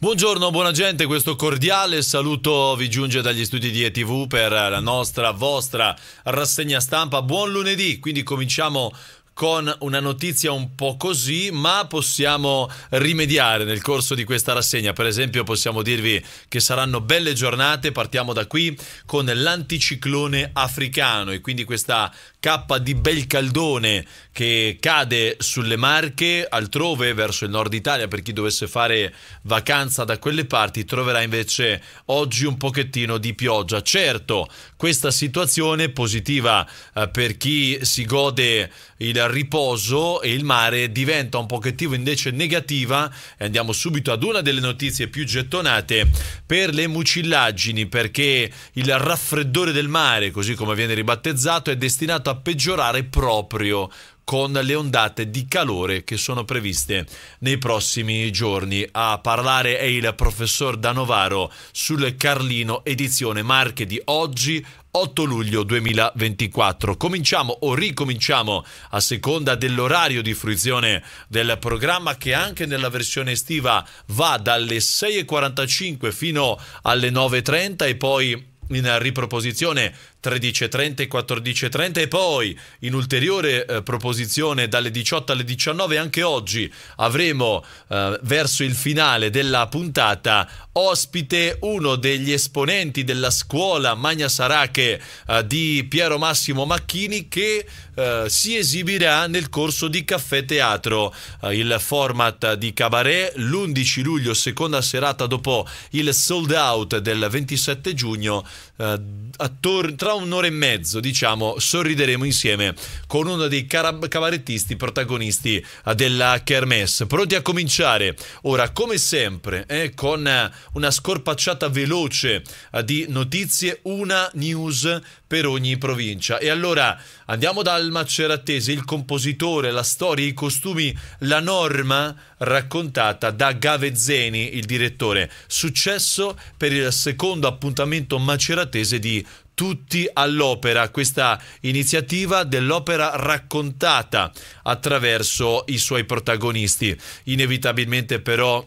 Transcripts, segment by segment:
Buongiorno, buona gente, questo cordiale saluto vi giunge dagli studi di ETV per la nostra, vostra rassegna stampa. Buon lunedì, quindi cominciamo con una notizia un po' così, ma possiamo rimediare nel corso di questa rassegna. Per esempio, possiamo dirvi che saranno belle giornate. Partiamo da qui con l'anticiclone africano e quindi questa K di caldone che cade sulle Marche, altrove verso il nord Italia per chi dovesse fare vacanza da quelle parti troverà invece oggi un pochettino di pioggia. Certo, questa situazione positiva eh, per chi si gode il riposo e il mare diventa un pochettino invece negativa e andiamo subito ad una delle notizie più gettonate per le mucillaggini perché il raffreddore del mare, così come viene ribattezzato, è destinato a peggiorare proprio con le ondate di calore che sono previste nei prossimi giorni. A parlare è il professor Danovaro sul Carlino edizione Marche di oggi 8 luglio 2024. Cominciamo o ricominciamo a seconda dell'orario di fruizione del programma che anche nella versione estiva va dalle 6.45 fino alle 9.30 e poi in riproposizione 13.30 e 14.30 e poi in ulteriore eh, proposizione dalle 18 alle 19 anche oggi avremo eh, verso il finale della puntata ospite uno degli esponenti della scuola Magna Sarache eh, di Piero Massimo Macchini che eh, si esibirà nel corso di Caffè Teatro, eh, il format di cabaret l'11 luglio, seconda serata dopo il sold out del 27 giugno, eh, attor- tra tra un'ora e mezzo, diciamo, sorrideremo insieme con uno dei cabarettisti protagonisti eh, della Kermesse. Pronti a cominciare? Ora, come sempre, eh, con eh, una scorpacciata veloce eh, di notizie, una news per ogni provincia. E allora andiamo dal maceratese, il compositore, la storia, i costumi, la norma raccontata da Gavezzeni, il direttore. Successo per il secondo appuntamento maceratese di tutti all'opera, questa iniziativa dell'opera raccontata attraverso i suoi protagonisti. Inevitabilmente però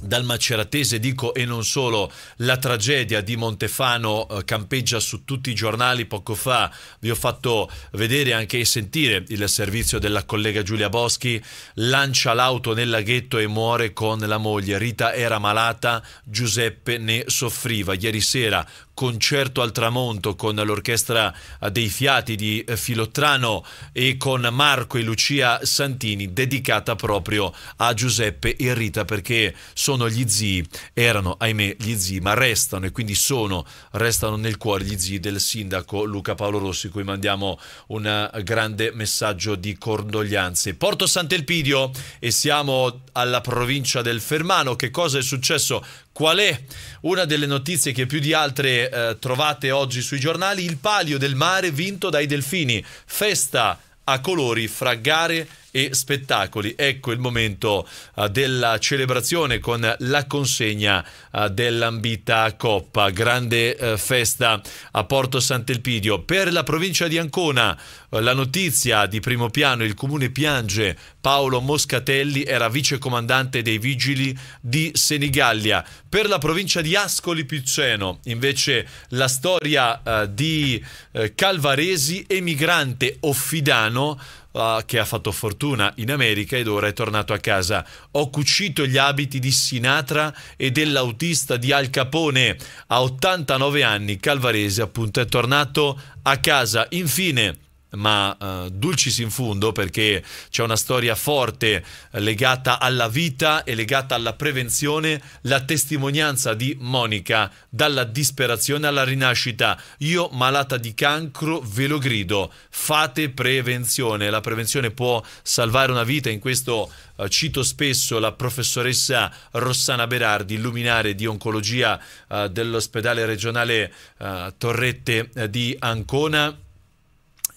dal maceratese dico e non solo la tragedia di Montefano eh, campeggia su tutti i giornali poco fa vi ho fatto vedere anche e sentire il servizio della collega Giulia Boschi lancia l'auto nel laghetto e muore con la moglie Rita era malata Giuseppe ne soffriva ieri sera concerto al tramonto con l'orchestra dei fiati di eh, Filottrano e con Marco e Lucia Santini dedicata proprio a Giuseppe e Rita perché sono gli zii, erano ahimè gli zii ma restano e quindi sono, restano nel cuore gli zii del sindaco Luca Paolo Rossi cui mandiamo un grande messaggio di cordoglianze. Porto Sant'Elpidio e siamo alla provincia del Fermano, che cosa è successo? Qual è una delle notizie che più di altre eh, trovate oggi sui giornali? Il palio del mare vinto dai delfini. Festa a colori fra gare e spettacoli. Ecco il momento uh, della celebrazione con la consegna uh, dell'ambita Coppa, grande uh, festa a Porto Sant'Elpidio. Per la provincia di Ancona la notizia di primo piano, il comune piange Paolo Moscatelli era vicecomandante dei vigili di Senigallia. Per la provincia di Ascoli Piceno, invece, la storia eh, di eh, Calvaresi, emigrante offidano, eh, che ha fatto fortuna in America ed ora è tornato a casa. Ho cucito gli abiti di Sinatra e dell'autista di Al Capone. A 89 anni Calvaresi, appunto è tornato a casa. Infine ma eh, dulcis in fundo perché c'è una storia forte eh, legata alla vita e legata alla prevenzione, la testimonianza di Monica dalla disperazione alla rinascita. Io malata di cancro ve lo grido, fate prevenzione, la prevenzione può salvare una vita, in questo eh, cito spesso la professoressa Rossana Berardi, luminare di oncologia eh, dell'ospedale regionale eh, Torrette di Ancona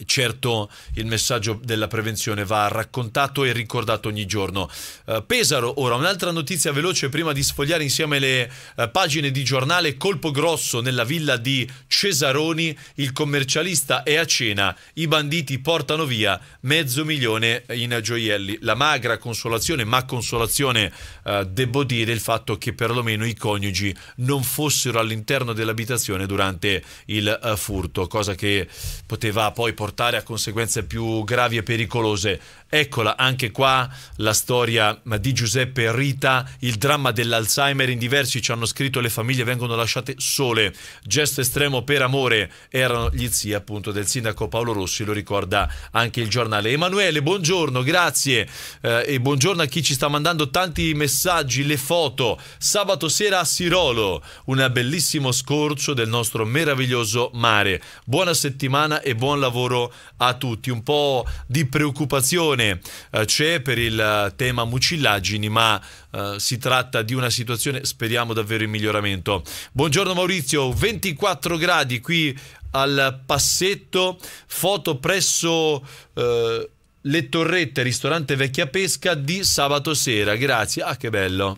certo il messaggio della prevenzione va raccontato e ricordato ogni giorno. Eh, Pesaro, ora un'altra notizia veloce prima di sfogliare insieme le eh, pagine di giornale, colpo grosso nella villa di Cesaroni, il commercialista è a cena, i banditi portano via mezzo milione in gioielli. La magra consolazione, ma consolazione eh, devo dire il fatto che perlomeno i coniugi non fossero all'interno dell'abitazione durante il furto, cosa che poteva poi portare portare a conseguenze più gravi e pericolose. Eccola anche qua la storia di Giuseppe Rita, il dramma dell'Alzheimer. In diversi ci hanno scritto le famiglie vengono lasciate sole. Gesto estremo per amore. Erano gli zii appunto del sindaco Paolo Rossi, lo ricorda anche il giornale. Emanuele, buongiorno, grazie. Eh, e buongiorno a chi ci sta mandando tanti messaggi, le foto. Sabato sera a Sirolo, un bellissimo scorcio del nostro meraviglioso mare. Buona settimana e buon lavoro dentro a tutti. Un po' di preoccupazione eh, c'è per il eh, tema mucillaggini, ma eh, si tratta di una situazione, speriamo davvero in miglioramento. Buongiorno Maurizio, 24 gradi qui al passetto, foto presso... Eh, le torrette ristorante Vecchia Pesca di sabato sera. Grazie. Ah, che bello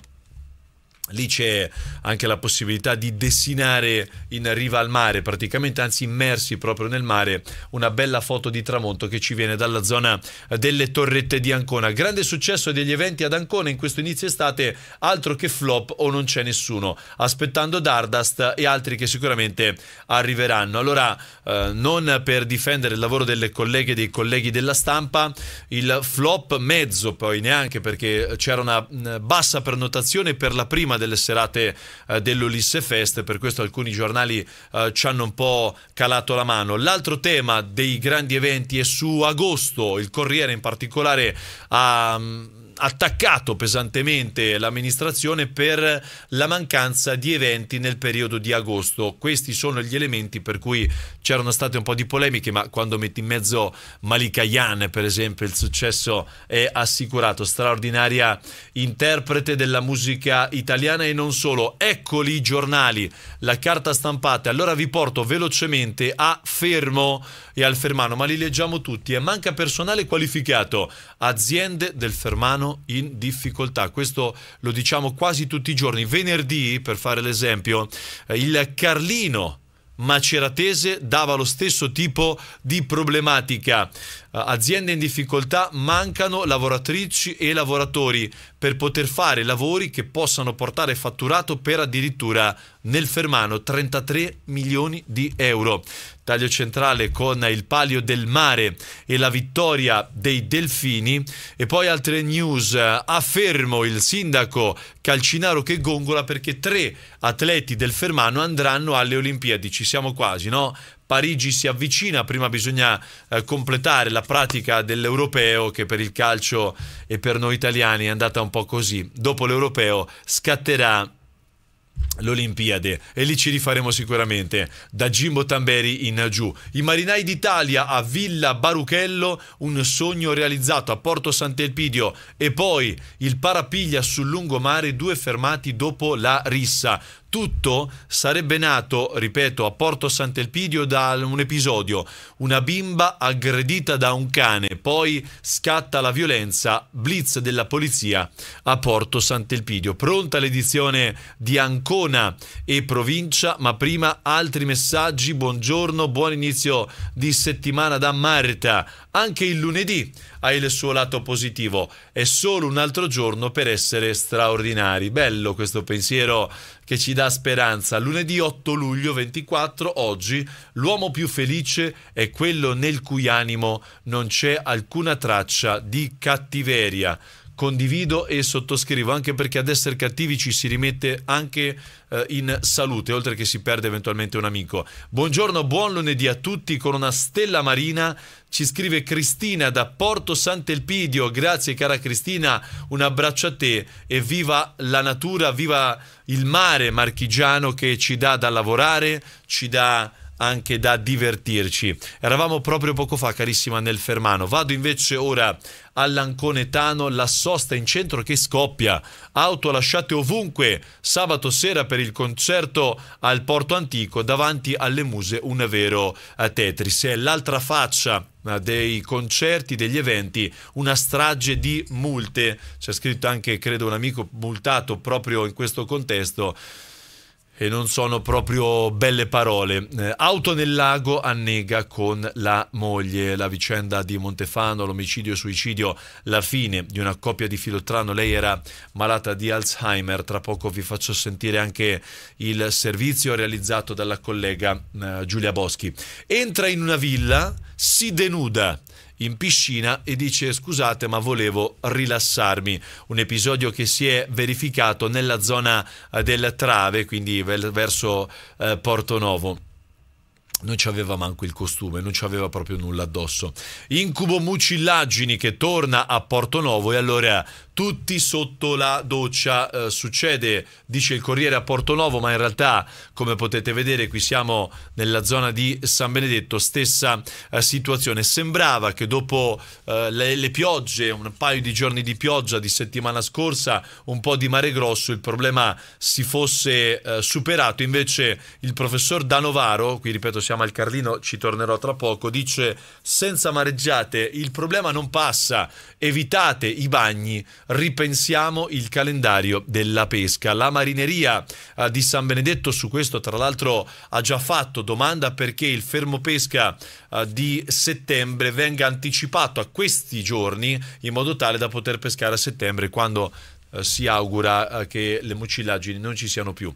lì c'è anche la possibilità di dessinare in riva al mare, praticamente, anzi immersi proprio nel mare, una bella foto di tramonto che ci viene dalla zona delle torrette di Ancona. Grande successo degli eventi ad Ancona in questo inizio estate, altro che flop o non c'è nessuno, aspettando Dardast e altri che sicuramente arriveranno. Allora, eh, non per difendere il lavoro delle colleghe e dei colleghi della stampa, il flop mezzo poi neanche perché c'era una bassa prenotazione per la prima delle serate eh, dell'Ulisse Fest, per questo alcuni giornali eh, ci hanno un po' calato la mano. L'altro tema dei grandi eventi è su agosto, il Corriere in particolare ha... Um, attaccato pesantemente l'amministrazione per la mancanza di eventi nel periodo di agosto. Questi sono gli elementi per cui c'erano state un po' di polemiche, ma quando metti in mezzo Malika Malikayan, per esempio, il successo è assicurato. Straordinaria interprete della musica italiana e non solo. Eccoli i giornali, la carta stampata. Allora vi porto velocemente a Fermo e al Fermano, ma li leggiamo tutti. manca personale qualificato, aziende del Fermano in difficoltà. Questo lo diciamo quasi tutti i giorni. Venerdì, per fare l'esempio, eh, il Carlino maceratese dava lo stesso tipo di problematica. Eh, aziende in difficoltà, mancano lavoratrici e lavoratori per poter fare lavori che possano portare fatturato per addirittura nel fermano 33 milioni di euro. Taglio centrale con il palio del mare e la vittoria dei delfini e poi altre news. Eh, affermo il sindaco Calcinaro che gongola perché tre atleti del fermano andranno alle Olimpiadi. Ci siamo quasi, no? Parigi si avvicina, prima bisogna eh, completare la pratica dell'europeo che per il calcio e per noi italiani è andata un po' così. Dopo l'europeo scatterà l'Olimpiade e lì ci rifaremo sicuramente da Gimbo Tamberi in giù. I Marinai d'Italia a Villa Baruchello, un sogno realizzato a Porto Sant'Elpidio e poi il parapiglia sul lungomare, due fermati dopo la rissa tutto sarebbe nato, ripeto, a Porto Sant'Elpidio da un episodio, una bimba aggredita da un cane, poi scatta la violenza, blitz della polizia a Porto Sant'Elpidio. Pronta l'edizione di Ancona e provincia, ma prima altri messaggi, buongiorno, buon inizio di settimana da Marta. Anche il lunedì ha il suo lato positivo, è solo un altro giorno per essere straordinari. Bello questo pensiero che ci dà dà speranza. Lunedì 8 luglio 24, oggi, l'uomo più felice è quello nel cui animo non c'è alcuna traccia di cattiveria condivido e sottoscrivo, anche perché ad essere cattivi ci si rimette anche eh, in salute, oltre che si perde eventualmente un amico. Buongiorno, buon lunedì a tutti con una stella marina. Ci scrive Cristina da Porto Sant'Elpidio. Grazie cara Cristina, un abbraccio a te e viva la natura, viva il mare marchigiano che ci dà da lavorare, ci dà anche da divertirci. Eravamo proprio poco fa, carissima, nel Fermano. Vado invece ora all'Anconetano, la sosta in centro che scoppia. Auto lasciate ovunque. Sabato sera per il concerto al Porto Antico davanti alle muse un vero eh, Tetris. È l'altra faccia eh, dei concerti, degli eventi, una strage di multe. C'è scritto anche, credo, un amico multato proprio in questo contesto e non sono proprio belle parole. Eh, auto nel lago annega con la moglie, la vicenda di Montefano, l'omicidio e suicidio, la fine di una coppia di Filottrano, lei era malata di Alzheimer, tra poco vi faccio sentire anche il servizio realizzato dalla collega eh, Giulia Boschi. Entra in una villa, si denuda in piscina e dice scusate ma volevo rilassarmi. Un episodio che si è verificato nella zona eh, del Trave, quindi verso eh, Porto Novo non ci aveva manco il costume, non ci aveva proprio nulla addosso. Incubo Mucillaggini che torna a Porto Novo e allora tutti sotto la doccia. Eh, succede, dice il Corriere a Porto Novo, ma in realtà, come potete vedere, qui siamo nella zona di San Benedetto, stessa eh, situazione. Sembrava che dopo eh, le, le, piogge, un paio di giorni di pioggia di settimana scorsa, un po' di mare grosso, il problema si fosse eh, superato. Invece il professor Danovaro, qui ripeto siamo al Carlino, ci tornerò tra poco, dice senza mareggiate il problema non passa, evitate i bagni ripensiamo il calendario della pesca. La marineria eh, di San Benedetto su questo tra l'altro ha già fatto domanda perché il fermo pesca eh, di settembre venga anticipato a questi giorni in modo tale da poter pescare a settembre quando eh, si augura eh, che le mucillaggini non ci siano più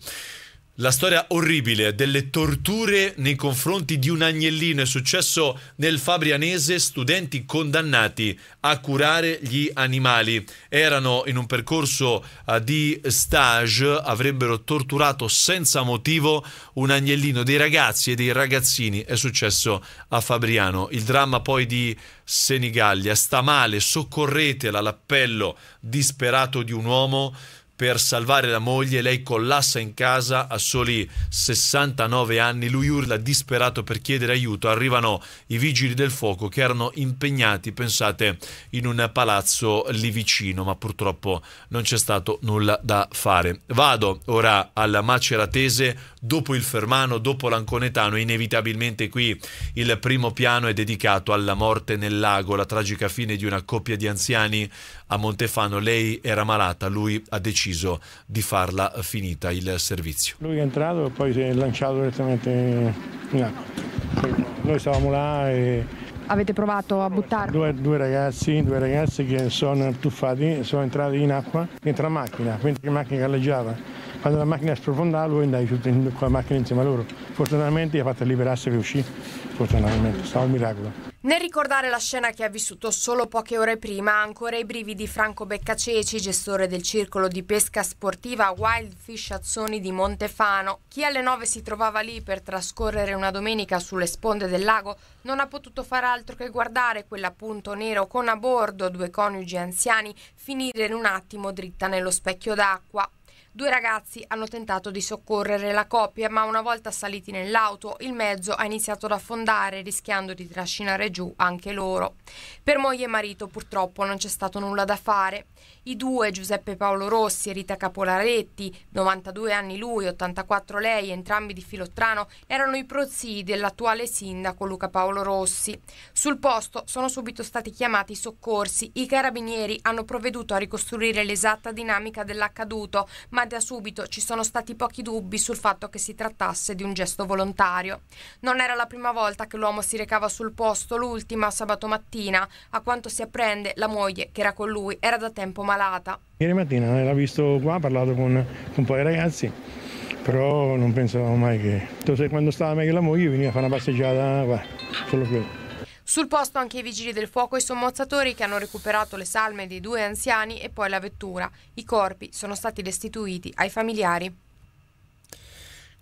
la storia orribile delle torture nei confronti di un agnellino è successo nel Fabrianese, studenti condannati a curare gli animali. Erano in un percorso eh, di stage, avrebbero torturato senza motivo un agnellino dei ragazzi e dei ragazzini. È successo a Fabriano. Il dramma poi di Senigallia sta male, soccorretela l'appello disperato di un uomo per salvare la moglie, lei collassa in casa a soli 69 anni, lui urla disperato per chiedere aiuto, arrivano i vigili del fuoco che erano impegnati, pensate, in un palazzo lì vicino, ma purtroppo non c'è stato nulla da fare. Vado ora alla Maceratese dopo il Fermano, dopo l'Anconetano, inevitabilmente qui il primo piano è dedicato alla morte nel lago, la tragica fine di una coppia di anziani a Montefano. Lei era malata, lui ha deciso di farla finita il servizio. Lui è entrato e poi si è lanciato direttamente in acqua. Noi stavamo là e Avete provato a buttare? Due, due, ragazzi, due ragazzi che sono tuffati, sono entrati in acqua dentro macchina, mentre la macchina galleggiava quando la macchina sprofondava lui andava giù con la macchina insieme a loro. Fortunatamente gli ha fatto liberarsi e riuscì. Fortunatamente, stava un miracolo. Nel ricordare la scena che ha vissuto solo poche ore prima, ancora i brividi Franco Beccaceci, gestore del circolo di pesca sportiva Wild Fish Azzoni di Montefano. Chi alle 9 si trovava lì per trascorrere una domenica sulle sponde del lago non ha potuto far altro che guardare quell'appunto nero con a bordo due coniugi anziani finire in un attimo dritta nello specchio d'acqua, Due ragazzi hanno tentato di soccorrere la coppia, ma una volta saliti nell'auto il mezzo ha iniziato ad affondare, rischiando di trascinare giù anche loro. Per moglie e marito purtroppo non c'è stato nulla da fare. I due, Giuseppe Paolo Rossi e Rita Capolaretti, 92 anni lui, 84 lei, entrambi di Filottrano, erano i prozii dell'attuale sindaco Luca Paolo Rossi. Sul posto sono subito stati chiamati i soccorsi. I carabinieri hanno provveduto a ricostruire l'esatta dinamica dell'accaduto, ma da subito ci sono stati pochi dubbi sul fatto che si trattasse di un gesto volontario. Non era la prima volta che l'uomo si recava sul posto, l'ultima sabato mattina. A quanto si apprende, la moglie, che era con lui, era da tempo malata. Ieri mattina eh, l'ha visto qua, ha parlato con, con un po' di ragazzi però non pensavamo mai che... Cioè, quando stava meglio la moglie veniva a fare una passeggiata qua, solo quello. Sul posto anche i vigili del fuoco e i sommozzatori che hanno recuperato le salme dei due anziani e poi la vettura. I corpi sono stati restituiti ai familiari.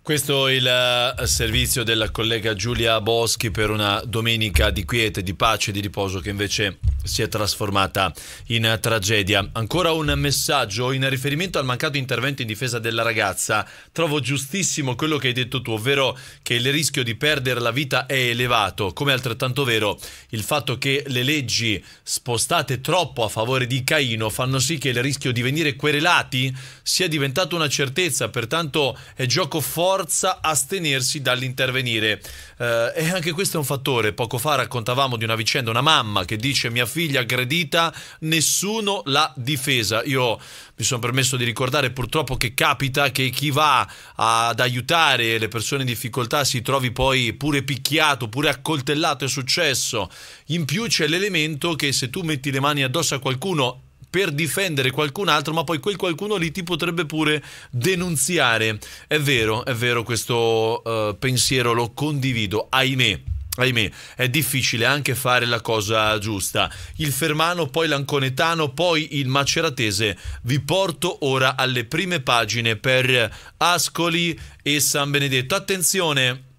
Questo è il eh, servizio della collega Giulia Boschi per una domenica di quiete, di pace e di riposo che invece si è trasformata in tragedia. Ancora un messaggio in riferimento al mancato intervento in difesa della ragazza. Trovo giustissimo quello che hai detto tu, ovvero che il rischio di perdere la vita è elevato, come altrettanto vero il fatto che le leggi spostate troppo a favore di Caino fanno sì che il rischio di venire querelati sia diventato una certezza, pertanto è gioco forza astenersi dall'intervenire. Eh, e anche questo è un fattore. Poco fa raccontavamo di una vicenda, una mamma che dice mia figlia figlia aggredita, nessuno l'ha difesa. Io mi sono permesso di ricordare purtroppo che capita che chi va ad aiutare le persone in difficoltà si trovi poi pure picchiato, pure accoltellato, è successo. In più c'è l'elemento che se tu metti le mani addosso a qualcuno per difendere qualcun altro, ma poi quel qualcuno lì ti potrebbe pure denunziare. È vero, è vero, questo uh, pensiero lo condivido, ahimè ahimè, è difficile anche fare la cosa giusta. Il Fermano, poi l'Anconetano, poi il Maceratese. Vi porto ora alle prime pagine per Ascoli e San Benedetto. Attenzione!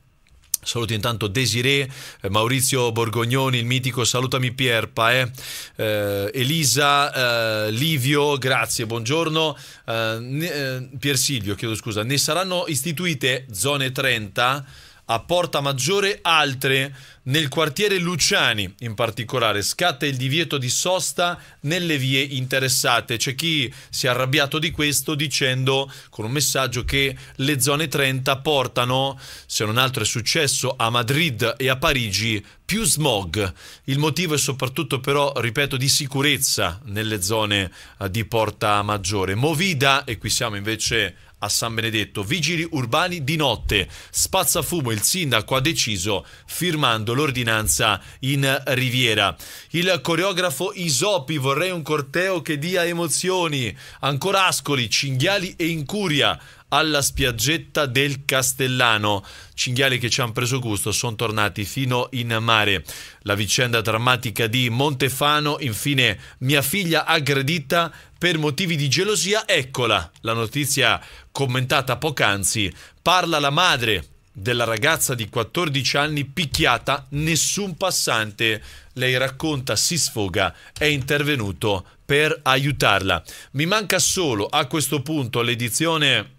Saluto intanto Desiree, eh, Maurizio Borgognoni, il mitico Salutami Pierpa, eh. Eh, Elisa, eh, Livio, grazie, buongiorno. Eh, eh, Pier Silvio, chiedo scusa, ne saranno istituite zone 30? a Porta Maggiore, altre nel quartiere Luciani in particolare. Scatta il divieto di sosta nelle vie interessate. C'è chi si è arrabbiato di questo dicendo con un messaggio che le zone 30 portano, se non altro è successo a Madrid e a Parigi, più smog. Il motivo è soprattutto però, ripeto, di sicurezza nelle zone eh, di Porta Maggiore. Movida, e qui siamo invece a San Benedetto, vigili urbani di notte, spazzafumo, il sindaco ha deciso firmando l'ordinanza in Riviera. Il coreografo Isopi, vorrei un corteo che dia emozioni, ancora Ascoli, Cinghiali e Incuria, alla spiaggetta del Castellano. Cinghiali che ci hanno preso gusto sono tornati fino in mare. La vicenda drammatica di Montefano, infine mia figlia aggredita per motivi di gelosia, eccola la notizia commentata poc'anzi. Parla la madre della ragazza di 14 anni picchiata, nessun passante, lei racconta, si sfoga, è intervenuto per aiutarla. Mi manca solo a questo punto l'edizione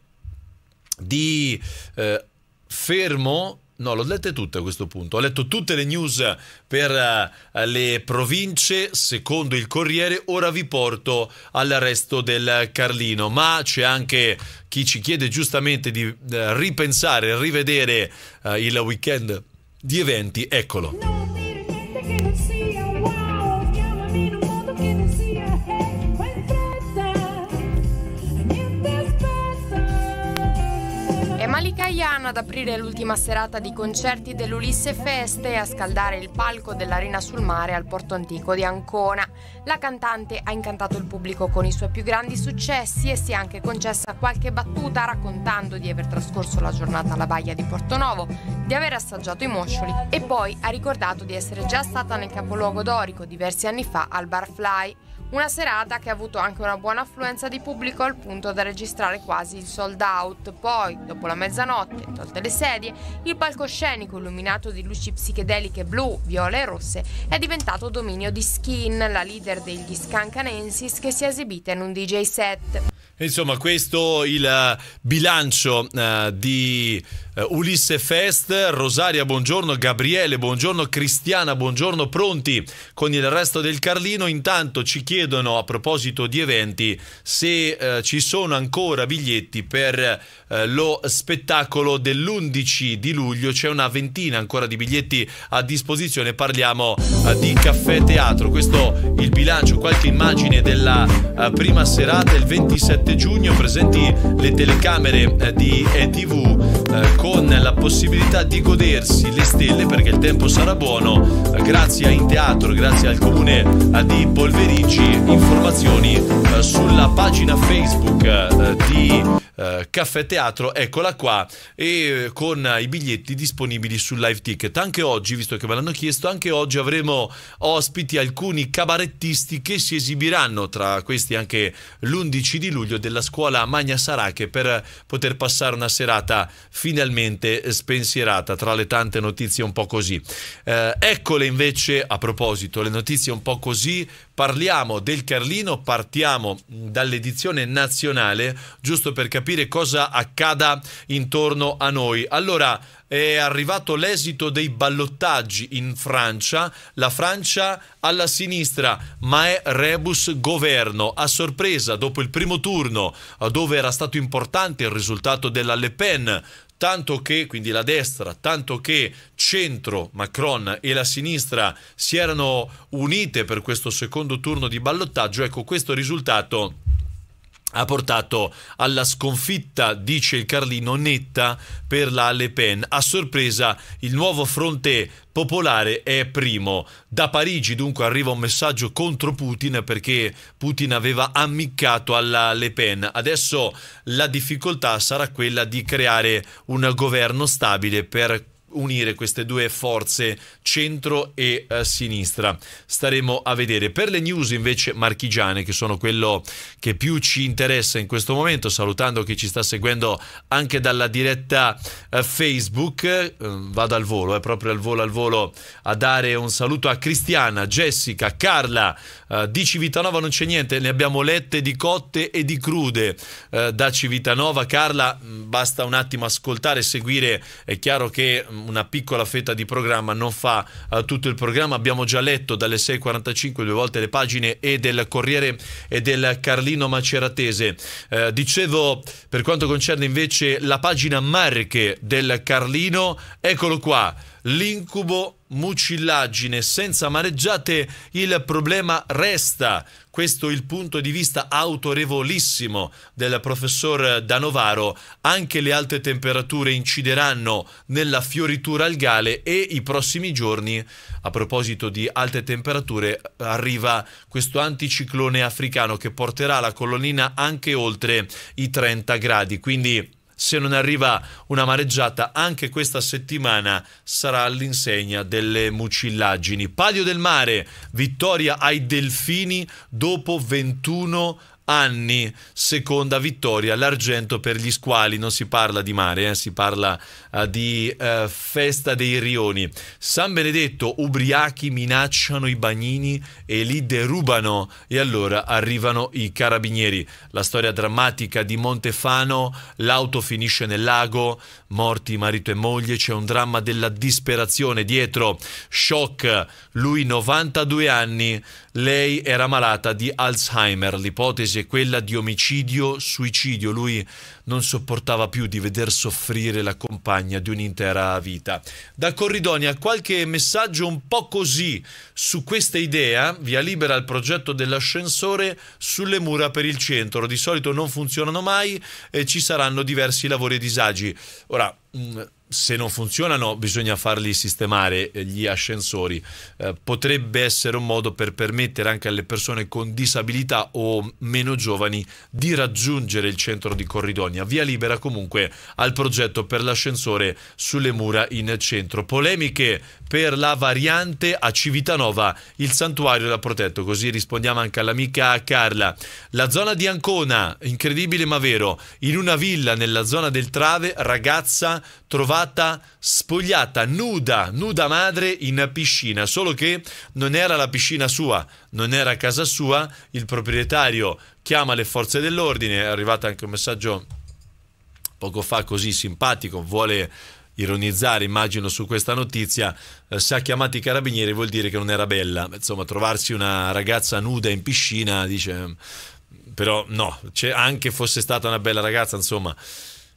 di eh, fermo No, l'ho lette tutte a questo punto. Ho letto tutte le news per uh, le province secondo il Corriere. Ora vi porto all'arresto del Carlino. Ma c'è anche chi ci chiede giustamente di uh, ripensare, rivedere uh, il weekend di eventi. Eccolo. No. Milano ad aprire l'ultima serata di concerti dell'Ulisse Feste e a scaldare il palco dell'Arena sul Mare al Porto Antico di Ancona. La cantante ha incantato il pubblico con i suoi più grandi successi e si è anche concessa qualche battuta raccontando di aver trascorso la giornata alla baia di Porto Novo, di aver assaggiato i moscioli e poi ha ricordato di essere già stata nel capoluogo dorico diversi anni fa al Barfly. Una serata che ha avuto anche una buona affluenza di pubblico al punto da registrare quasi il sold out. Poi, dopo la mezzanotte, tolte le sedie, il palcoscenico illuminato di luci psichedeliche blu, viola e rosse è diventato dominio di Skin, la leader degli Skankanensis che si è esibita in un DJ set. Insomma, questo il eh, bilancio uh, di eh, Ulisse Fest, Rosaria buongiorno, Gabriele buongiorno, Cristiana buongiorno, pronti con il resto del Carlino. Intanto ci chiedono a proposito di eventi se eh, ci sono ancora biglietti per eh, lo spettacolo dell'11 di luglio, c'è una ventina ancora di biglietti a disposizione, parliamo eh, di caffè teatro. Questo il bilancio, qualche immagine della eh, prima serata il 27 giugno, presenti le telecamere eh, di ETV con la possibilità di godersi le stelle perché il tempo sarà buono grazie a Inteatro, grazie al comune di Polverici, informazioni eh, sulla pagina Facebook eh, di eh, caffè Teatro, eccola qua, e eh, con i biglietti disponibili sul live ticket. Anche oggi, visto che me l'hanno chiesto, anche oggi avremo ospiti alcuni cabarettisti che si esibiranno, tra questi anche l'11 di luglio della scuola Magna Sarache per poter passare una serata finalmente spensierata, tra le tante notizie un po' così. Eh, eccole invece, a proposito, le notizie un po' così Parliamo del Carlino, partiamo dall'edizione nazionale, giusto per capire cosa accada intorno a noi. Allora, è arrivato l'esito dei ballottaggi in Francia, la Francia alla sinistra, ma è rebus governo. A sorpresa, dopo il primo turno, dove era stato importante il risultato della Le Pen, tanto che, quindi la destra, tanto che centro Macron e la sinistra si erano unite per questo secondo turno di ballottaggio, ecco questo risultato ha portato alla sconfitta, dice il Carlino, netta per la Le Pen. A sorpresa il nuovo fronte popolare è primo. Da Parigi dunque arriva un messaggio contro Putin perché Putin aveva ammiccato alla Le Pen. Adesso la difficoltà sarà quella di creare un governo stabile per unire queste due forze centro e eh, sinistra. Staremo a vedere. Per le news invece marchigiane, che sono quello che più ci interessa in questo momento, salutando chi ci sta seguendo anche dalla diretta eh, Facebook, eh, vado al volo, è eh, proprio al volo al volo a dare un saluto a Cristiana, Jessica, Carla, eh, di Civitanova non c'è niente, ne abbiamo lette di cotte e di crude eh, da Civitanova. Carla, mm, basta un attimo ascoltare seguire, è chiaro che mm, una piccola fetta di programma, non fa uh, tutto il programma. Abbiamo già letto dalle 6.45 due volte le pagine e del Corriere e del Carlino Maceratese. Uh, dicevo, per quanto concerne invece la pagina Marche del Carlino, eccolo qua l'incubo mucillagine senza mareggiate il problema resta questo è il punto di vista autorevolissimo del professor Danovaro anche le alte temperature incideranno nella fioritura algale e i prossimi giorni a proposito di alte temperature arriva questo anticiclone africano che porterà la colonnina anche oltre i 30 gradi quindi se non arriva una mareggiata, anche questa settimana sarà all'insegna delle mucillaggini. Palio del mare, vittoria ai delfini dopo 21 anni anni, seconda vittoria, l'argento per gli squali, non si parla di mare, eh, si parla eh, di eh, festa dei rioni. San Benedetto, ubriachi minacciano i bagnini e li derubano e allora arrivano i carabinieri. La storia drammatica di Montefano, l'auto finisce nel lago, morti marito e moglie, c'è un dramma della disperazione dietro, shock, lui 92 anni, lei era malata di Alzheimer, l'ipotesi palese, quella di omicidio, suicidio. Lui non sopportava più di veder soffrire la compagna di un'intera vita. Da Corridonia qualche messaggio un po' così su questa idea, via libera al progetto dell'ascensore sulle mura per il centro. Di solito non funzionano mai e ci saranno diversi lavori e disagi. Ora, mh, mm, se non funzionano bisogna farli sistemare eh, gli ascensori. Eh, potrebbe essere un modo per permettere anche alle persone con disabilità o meno giovani di raggiungere il centro di Corridonia. Via libera comunque al progetto per l'ascensore sulle mura in centro. Polemiche per la variante a Civitanova, il santuario da protetto, così rispondiamo anche all'amica Carla. La zona di Ancona, incredibile ma vero, in una villa nella zona del Trave, ragazza trovata trovata spogliata, nuda, nuda madre in piscina, solo che non era la piscina sua, non era casa sua, il proprietario chiama le forze dell'ordine, è arrivato anche un messaggio poco fa così simpatico, vuole ironizzare immagino su questa notizia, eh, se ha chiamato i carabinieri vuol dire che non era bella, insomma trovarsi una ragazza nuda in piscina dice mm, però no, c'è anche fosse stata una bella ragazza insomma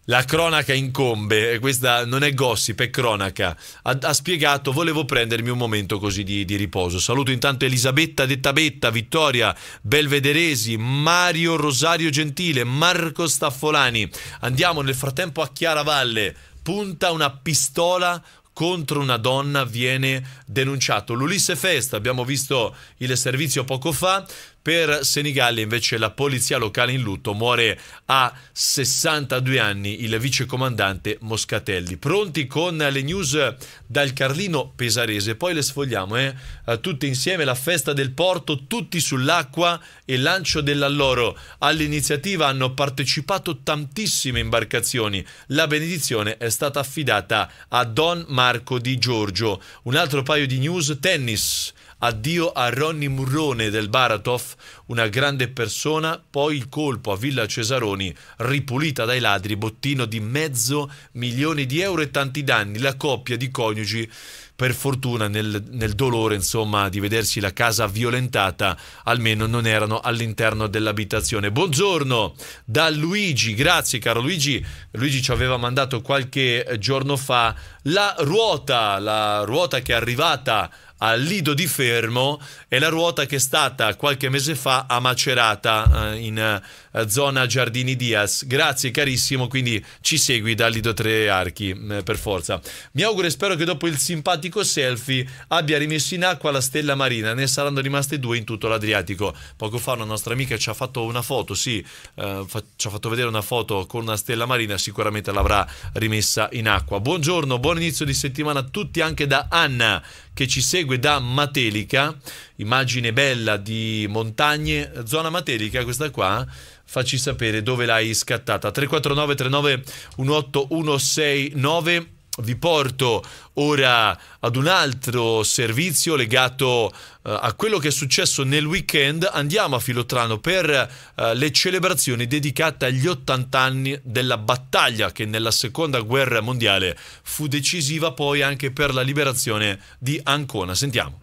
la cronaca incombe, questa non è gossip, è cronaca, ha, ha spiegato volevo prendermi un momento così di, di, riposo. Saluto intanto Elisabetta Detta Betta, Vittoria Belvederesi, Mario Rosario Gentile, Marco Staffolani. Andiamo nel frattempo a Chiaravalle, punta una pistola contro una donna viene denunciato. L'Ulisse Fest, abbiamo visto il servizio poco fa, per Senigallia invece la polizia locale in lutto muore a 62 anni il vicecomandante Moscatelli. Pronti con le news dal Carlino Pesarese, poi le sfogliamo eh? tutte insieme la festa del porto, tutti sull'acqua e lancio dell'alloro. All'iniziativa hanno partecipato tantissime imbarcazioni. La benedizione è stata affidata a Don Marco Di Giorgio. Un altro paio di news tennis. Addio a Ronny Murrone del Baratov, una grande persona, poi il colpo a Villa Cesaroni, ripulita dai ladri, bottino di mezzo milione di euro e tanti danni, la coppia di coniugi per fortuna nel, nel dolore insomma, di vedersi la casa violentata almeno non erano all'interno dell'abitazione buongiorno da Luigi grazie caro Luigi Luigi ci aveva mandato qualche eh, giorno fa la ruota la ruota che è arrivata al Lido di Fermo è la ruota che è stata qualche mese fa a Macerata eh, in eh, zona Giardini Dias. Grazie carissimo, quindi ci segui da Lido Tre Archi, mm, per forza. Mi auguro e spero che dopo il simpatico selfie abbia rimesso in acqua la stella marina, ne saranno rimaste due in tutto l'Adriatico. Poco fa una nostra amica ci ha fatto una foto, sì, eh, fa ci ha fatto vedere una foto con una stella marina, sicuramente l'avrà rimessa in acqua. Buongiorno, buon inizio di settimana a tutti anche da Anna che ci segue da Matelica immagine bella di montagne, zona materica, questa qua, facci sapere dove l'hai scattata. 349 39 18169 vi porto ora ad un altro servizio legato eh, a quello che è successo nel weekend. Andiamo a Filotrano per eh, le celebrazioni dedicate agli 80 anni della battaglia che nella seconda guerra mondiale fu decisiva poi anche per la liberazione di Ancona. Sentiamo.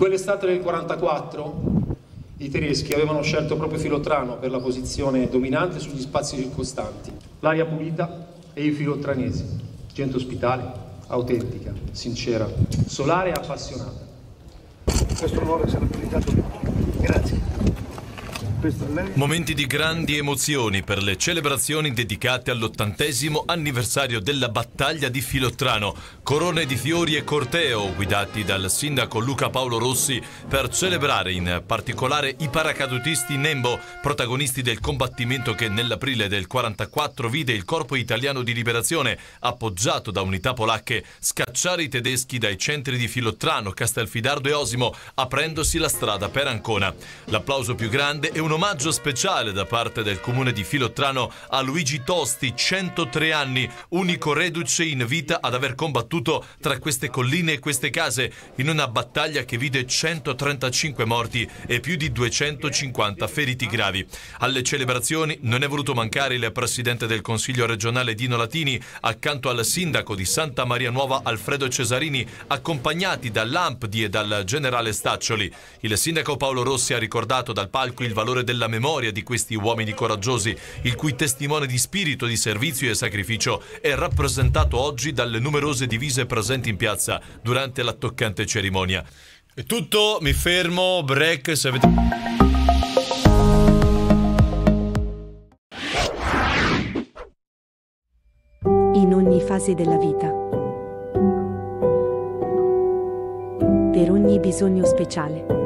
In quell'estate del 1944 i tedeschi avevano scelto proprio Filotrano per la posizione dominante sugli spazi circostanti. L'aria pulita e i filotranesi, gente ospitale, autentica, sincera, solare e appassionata. Questo onore sarà dedicato a Grazie. Momenti di grandi emozioni per le celebrazioni dedicate all'ottantesimo anniversario della battaglia di Filottrano. Corone di fiori e corteo guidati dal sindaco Luca Paolo Rossi per celebrare in particolare i paracadutisti Nembo, protagonisti del combattimento che nell'aprile del 44 vide il Corpo Italiano di Liberazione, appoggiato da unità polacche, scacciare i tedeschi dai centri di Filottrano, Castelfidardo e Osimo, aprendosi la strada per Ancona. L'applauso più grande è un un omaggio speciale da parte del comune di Filottrano a Luigi Tosti, 103 anni, unico reduce in vita ad aver combattuto tra queste colline e queste case in una battaglia che vide 135 morti e più di 250 feriti gravi. Alle celebrazioni non è voluto mancare il presidente del Consiglio regionale Dino Latini accanto al sindaco di Santa Maria Nuova Alfredo Cesarini, accompagnati dall'Ampdi e dal generale Staccioli. Il sindaco Paolo Rossi ha ricordato dal palco il valore valore della memoria di questi uomini coraggiosi, il cui testimone di spirito, di servizio e sacrificio è rappresentato oggi dalle numerose divise presenti in piazza durante la toccante cerimonia. È tutto, mi fermo, break se avete... in ogni fase della vita. Per ogni bisogno speciale.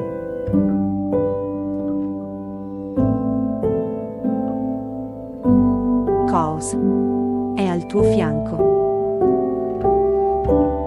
Coos è al tuo fianco.